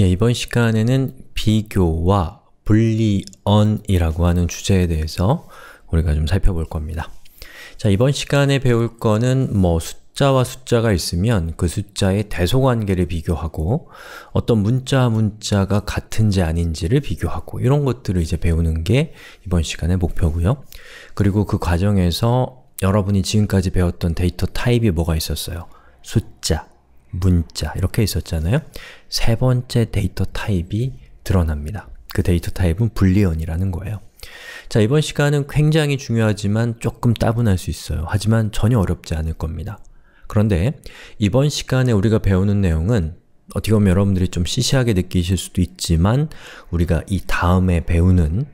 예, 이번 시간에는 비교와 분리언이라고 하는 주제에 대해서 우리가 좀 살펴볼 겁니다. 자, 이번 시간에 배울 거는 뭐 숫자와 숫자가 있으면 그 숫자의 대소관계를 비교하고 어떤 문자 와 문자가 같은지 아닌지를 비교하고 이런 것들을 이제 배우는 게 이번 시간의 목표고요. 그리고 그 과정에서 여러분이 지금까지 배웠던 데이터 타입이 뭐가 있었어요? 숫자, 문자 이렇게 있었잖아요. 세 번째 데이터 타입이 드러납니다. 그 데이터 타입은 불리언이라는 거예요. 자, 이번 시간은 굉장히 중요하지만 조금 따분할 수 있어요. 하지만 전혀 어렵지 않을 겁니다. 그런데 이번 시간에 우리가 배우는 내용은 어떻게 보면 여러분들이 좀 시시하게 느끼실 수도 있지만 우리가 이 다음에 배우는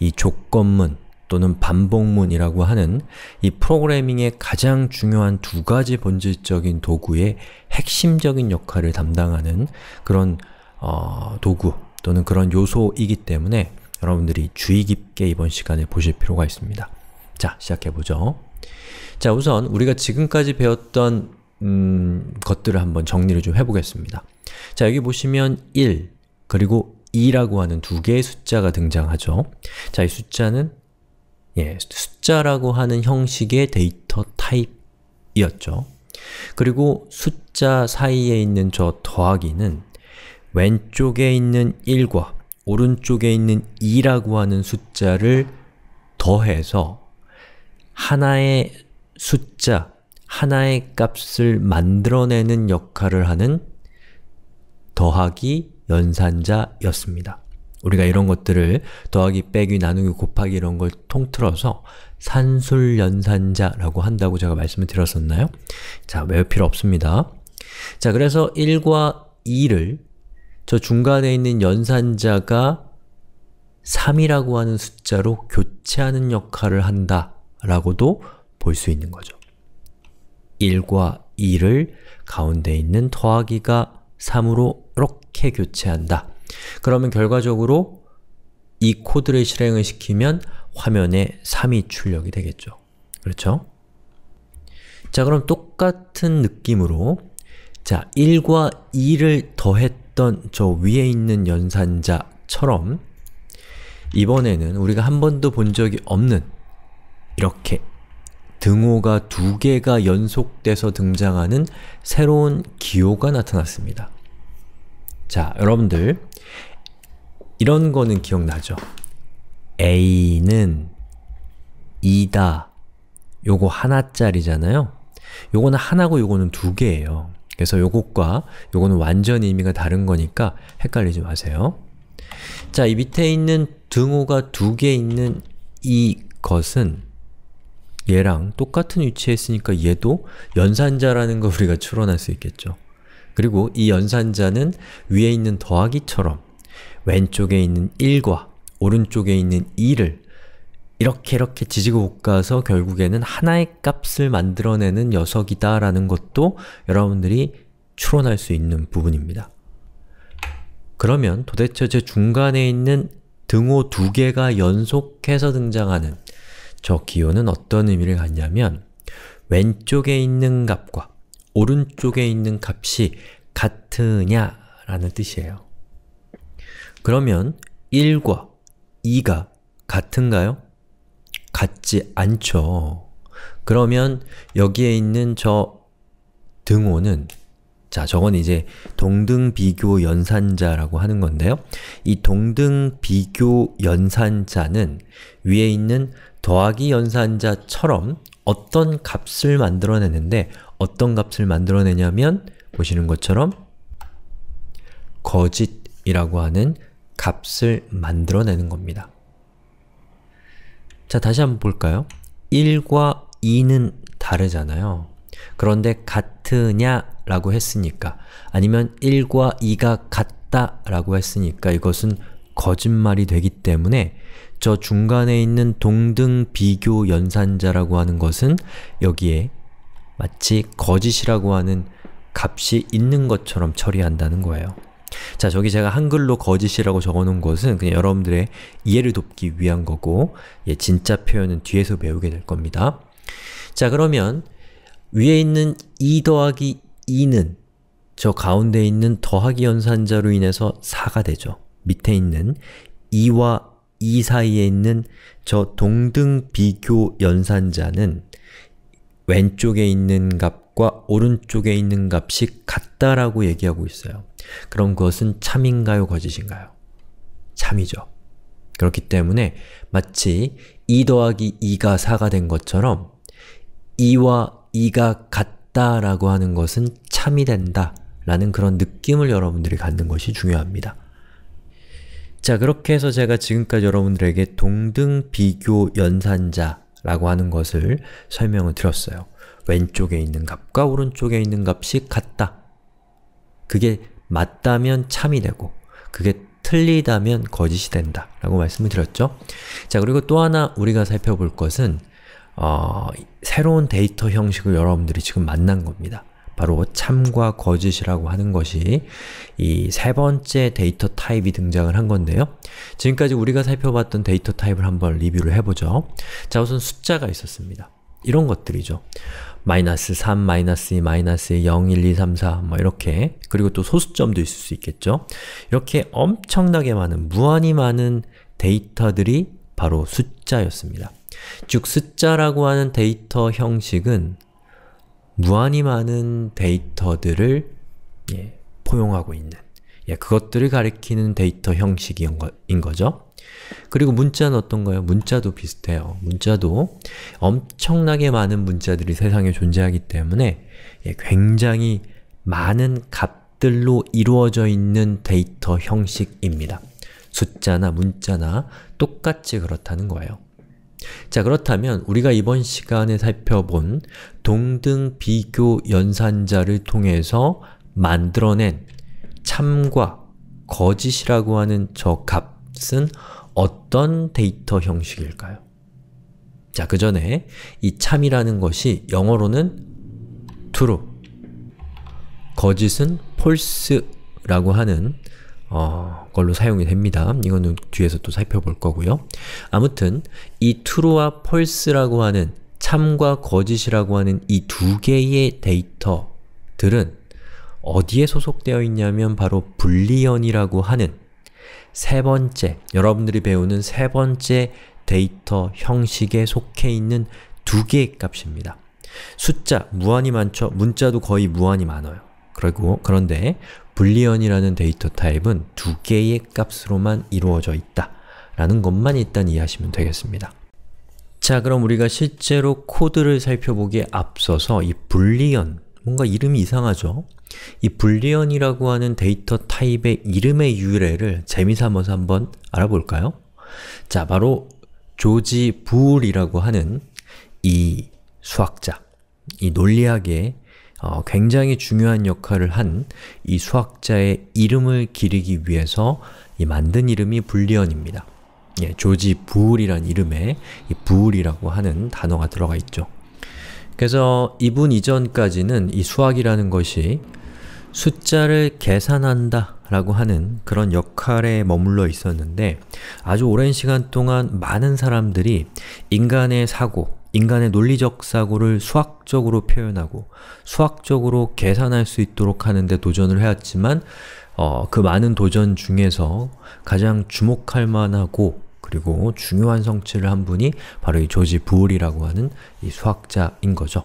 이 조건문, 또는 반복문이라고 하는 이 프로그래밍의 가장 중요한 두 가지 본질적인 도구의 핵심적인 역할을 담당하는 그런 어, 도구 또는 그런 요소이기 때문에 여러분들이 주의 깊게 이번 시간에 보실 필요가 있습니다. 자, 시작해보죠. 자, 우선 우리가 지금까지 배웠던 음, 것들을 한번 정리를 좀 해보겠습니다. 자, 여기 보시면 1, 그리고 2라고 하는 두 개의 숫자가 등장하죠. 자, 이 숫자는 예, 숫자라고 하는 형식의 데이터 타입이었죠. 그리고 숫자 사이에 있는 저 더하기는 왼쪽에 있는 1과 오른쪽에 있는 2라고 하는 숫자를 더해서 하나의 숫자, 하나의 값을 만들어내는 역할을 하는 더하기 연산자였습니다. 우리가 이런 것들을 더하기, 빼기, 나누기, 곱하기 이런 걸 통틀어서 산술연산자라고 한다고 제가 말씀을 드렸었나요? 자, 외울 필요 없습니다. 자, 그래서 1과 2를 저 중간에 있는 연산자가 3이라고 하는 숫자로 교체하는 역할을 한다 라고도 볼 수 있는 거죠. 1과 2를 가운데 있는 더하기가 3으로 이렇게 교체한다 그러면 결과적으로 이 코드를 실행을 시키면 화면에 3이 출력이 되겠죠. 그렇죠? 자 그럼 똑같은 느낌으로 자 1과 2를 더했던 저 위에 있는 연산자처럼 이번에는 우리가 한 번도 본 적이 없는 이렇게 등호가 두 개가 연속돼서 등장하는 새로운 기호가 나타났습니다. 자, 여러분들 이런 거는 기억나죠? a는 2다 요거 하나짜리잖아요? 요거는 하나고 요거는 두 개예요. 그래서 요것과 요거는 완전히 의미가 다른 거니까 헷갈리지 마세요. 자, 이 밑에 있는 등호가 두 개 있는 이 것은 얘랑 똑같은 위치에 있으니까 얘도 연산자라는 거 우리가 추론할 수 있겠죠. 그리고 이 연산자는 위에 있는 더하기처럼 왼쪽에 있는 1과 오른쪽에 있는 2를 이렇게 이렇게 지지고 볶아서 결국에는 하나의 값을 만들어내는 녀석이다 라는 것도 여러분들이 추론할 수 있는 부분입니다. 그러면 도대체 제 중간에 있는 등호 두 개가 연속해서 등장하는 저 기호는 어떤 의미를 갖냐면 왼쪽에 있는 값과 오른쪽에 있는 값이 같으냐 라는 뜻이에요. 그러면 1과 2가 같은가요? 같지 않죠. 그러면 여기에 있는 저 등호는 자, 저건 이제 동등 비교 연산자라고 하는 건데요. 이 동등 비교 연산자는 위에 있는 더하기 연산자처럼 어떤 값을 만들어내는데 어떤 값을 만들어내냐면 보시는 것처럼 거짓이라고 하는 값을 만들어내는 겁니다. 자, 다시 한번 볼까요? 1과 2는 다르잖아요. 그런데 같으냐 라고 했으니까 아니면 1과 2가 같다 라고 했으니까 이것은 거짓말이 되기 때문에 저 중간에 있는 동등 비교 연산자라고 하는 것은 여기에 마치 거짓이라고 하는 값이 있는 것처럼 처리한다는 거예요. 자, 저기 제가 한글로 거짓이라고 적어놓은 것은 그냥 여러분들의 이해를 돕기 위한 거고 예, 진짜 표현은 뒤에서 배우게 될 겁니다. 자, 그러면 위에 있는 2 더하기 2는 저 가운데 있는 더하기 연산자로 인해서 4가 되죠. 밑에 있는 2와 2 사이에 있는 저 동등 비교 연산자는 왼쪽에 있는 값과 오른쪽에 있는 값이 같다라고 얘기하고 있어요. 그럼 그것은 참인가요? 거짓인가요? 참이죠. 그렇기 때문에 마치 2 더하기 2가 4가 된 것처럼 2와 2가 같다라고 하는 것은 참이 된다 라는 그런 느낌을 여러분들이 갖는 것이 중요합니다. 자, 그렇게 해서 제가 지금까지 여러분들에게 동등 비교 연산자 라고 하는 것을 설명을 드렸어요. 왼쪽에 있는 값과 오른쪽에 있는 값이 같다. 그게 맞다면 참이 되고 그게 틀리다면 거짓이 된다 라고 말씀을 드렸죠. 자 그리고 또 하나 우리가 살펴볼 것은 어, 새로운 데이터 형식을 여러분들이 지금 만난 겁니다. 바로 참과 거짓이라고 하는 것이 이 세 번째 데이터 타입이 등장을 한 건데요. 지금까지 우리가 살펴봤던 데이터 타입을 한번 리뷰를 해보죠. 자, 우선 숫자가 있었습니다. 이런 것들이죠. 마이너스 3, 마이너스 2, 마이너스 0, 1, 2, 3, 4 뭐 이렇게 그리고 또 소수점도 있을 수 있겠죠. 이렇게 엄청나게 많은, 무한히 많은 데이터들이 바로 숫자였습니다. 즉 숫자라고 하는 데이터 형식은 무한히 많은 데이터들을 예, 포용하고 있는 예, 그것들을 가리키는 데이터 형식인 거, 죠 그리고 문자는 어떤가요? 문자도 비슷해요. 문자도 엄청나게 많은 문자들이 세상에 존재하기 때문에 예, 굉장히 많은 값들로 이루어져 있는 데이터 형식입니다. 숫자나 문자나 똑같이 그렇다는 거예요. 자 그렇다면 우리가 이번 시간에 살펴본 동등 비교 연산자를 통해서 만들어낸 참과 거짓이라고 하는 저 값은 어떤 데이터 형식일까요? 자, 그 전에 이 참이라는 것이 영어로는 true, 거짓은 false라고 하는 어, 걸로 사용이 됩니다. 이거는 뒤에서 또 살펴볼 거고요. 아무튼 이 true와 false라고 하는 참과 거짓이라고 하는 이 두 개의 데이터들은 어디에 소속되어 있냐면 바로 불리언이라고 하는 세 번째, 여러분들이 배우는 세 번째 데이터 형식에 속해 있는 두 개의 값입니다. 숫자 무한히 많죠? 문자도 거의 무한히 많아요. 그리고 그런데 불리언이라는 데이터 타입은 두 개의 값으로만 이루어져 있다 라는 것만 일단 이해하시면 되겠습니다. 자 그럼 우리가 실제로 코드를 살펴보기에 앞서서 이 불리언, 뭔가 이름이 이상하죠? 이 불리언이라고 하는 데이터 타입의 이름의 유래를 재미삼아서 한번 알아볼까요? 자 바로 조지 부울이라고 하는 이 수학자, 이 논리학의 어, 굉장히 중요한 역할을 한 이 수학자의 이름을 기리기 위해서 이 만든 이름이 불리언입니다. 예, 조지 부울이란 이름에 이 부울이라고 하는 단어가 들어가 있죠. 그래서 이분 이전까지는 이 수학이라는 것이 숫자를 계산한다 라고 하는 그런 역할에 머물러 있었는데 아주 오랜 시간 동안 많은 사람들이 인간의 사고, 인간의 논리적 사고를 수학적으로 표현하고 수학적으로 계산할 수 있도록 하는데 도전을 해왔지만 어, 그 많은 도전 중에서 가장 주목할 만하고 그리고 중요한 성취를 한 분이 바로 이 조지 부울이라고 하는 이 수학자인 거죠.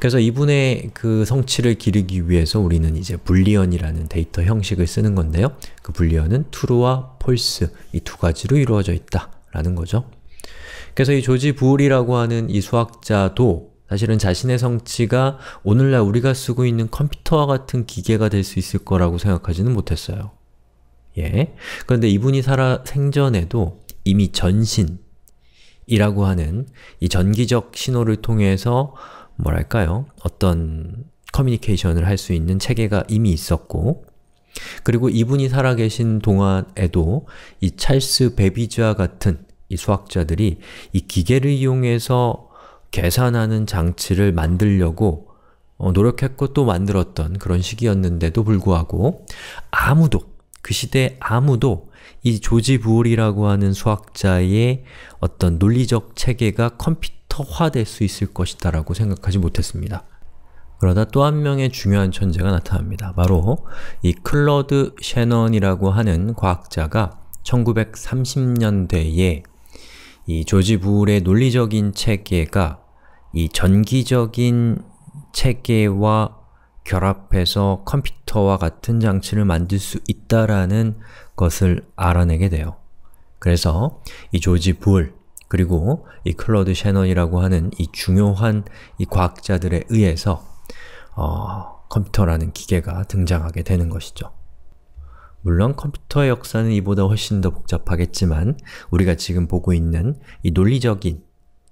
그래서 이분의 그 성취를 기르기 위해서 우리는 이제 불리언이라는 데이터 형식을 쓰는 건데요. 그 불리언은 true와 false 이 두 가지로 이루어져 있다라는 거죠. 그래서 이 조지 부울이라고 하는 이 수학자도 사실은 자신의 성취가 오늘날 우리가 쓰고 있는 컴퓨터와 같은 기계가 될 수 있을 거라고 생각하지는 못했어요. 예. 그런데 이분이 살아 생전에도 이미 전신이라고 하는 이 전기적 신호를 통해서 뭐랄까요? 어떤 커뮤니케이션을 할 수 있는 체계가 이미 있었고 그리고 이분이 살아계신 동안에도 이 찰스 베비즈와 같은 이 수학자들이 이 기계를 이용해서 계산하는 장치를 만들려고 어, 노력했고 또 만들었던 그런 시기였는데도 불구하고 아무도, 그 시대 아무도 이 조지 부울이라고 하는 수학자의 어떤 논리적 체계가 컴퓨터화될 수 있을 것이다라고 생각하지 못했습니다. 그러다 또 한 명의 중요한 천재가 나타납니다. 바로 이 클러드 셰넌이라고 하는 과학자가 1930년대에 이 조지 부울의 논리적인 체계가 이 전기적인 체계와 결합해서 컴퓨터와 같은 장치를 만들 수 있다라는 것을 알아내게 돼요. 그래서 이 조지 부울 그리고 이 클러드 셰넌이라고 하는 이 중요한 이 과학자들에 의해서 어, 컴퓨터라는 기계가 등장하게 되는 것이죠. 물론 컴퓨터의 역사는 이보다 훨씬 더 복잡하겠지만 우리가 지금 보고 있는 이 논리적인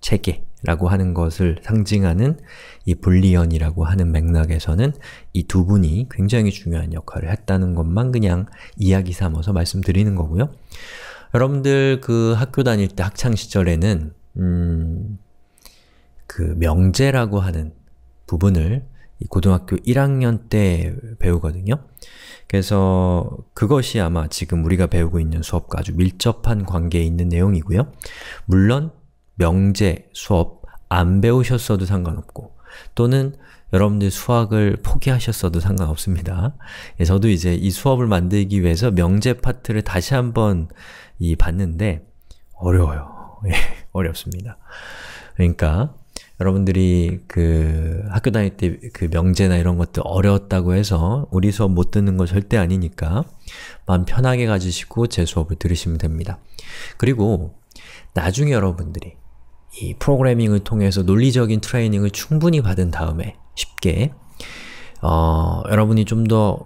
체계라고 하는 것을 상징하는 이 불리언이라고 하는 맥락에서는 이 두 분이 굉장히 중요한 역할을 했다는 것만 그냥 이야기 삼아서 말씀드리는 거고요. 여러분들 그 학교 다닐 때 학창 시절에는 음, 그 명제라고 하는 부분을 고등학교 1학년 때 배우거든요. 그래서 그것이 아마 지금 우리가 배우고 있는 수업과 아주 밀접한 관계에 있는 내용이고요. 물론 명제 수업 안 배우셨어도 상관없고 또는 여러분들 수학을 포기하셨어도 상관없습니다. 예, 저도 이제 이 수업을 만들기 위해서 명제 파트를 다시 한번 이 봤는데 어려워요. 예, 어렵습니다. 그러니까 여러분들이 그 학교 다닐 때 그 명제나 이런 것들 어려웠다고 해서 우리 수업 못 듣는 거 절대 아니니까 마음 편하게 가지시고 제 수업을 들으시면 됩니다. 그리고 나중에 여러분들이 이 프로그래밍을 통해서 논리적인 트레이닝을 충분히 받은 다음에 쉽게 어, 여러분이 좀더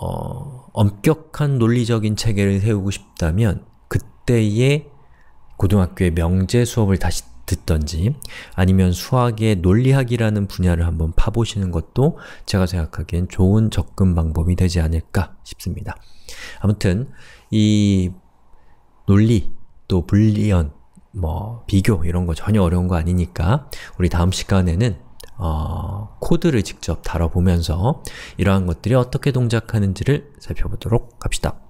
어, 엄격한 논리적인 체계를 세우고 싶다면 그때의 고등학교의 명제 수업을 다시 듣던지 아니면 수학의 논리학이라는 분야를 한번 파보시는 것도 제가 생각하기엔 좋은 접근 방법이 되지 않을까 싶습니다. 아무튼 이 논리 또 불리언 뭐 비교 이런 거 전혀 어려운 거 아니니까 우리 다음 시간에는 어, 코드를 직접 다뤄보면서 이러한 것들이 어떻게 동작하는지를 살펴보도록 합시다.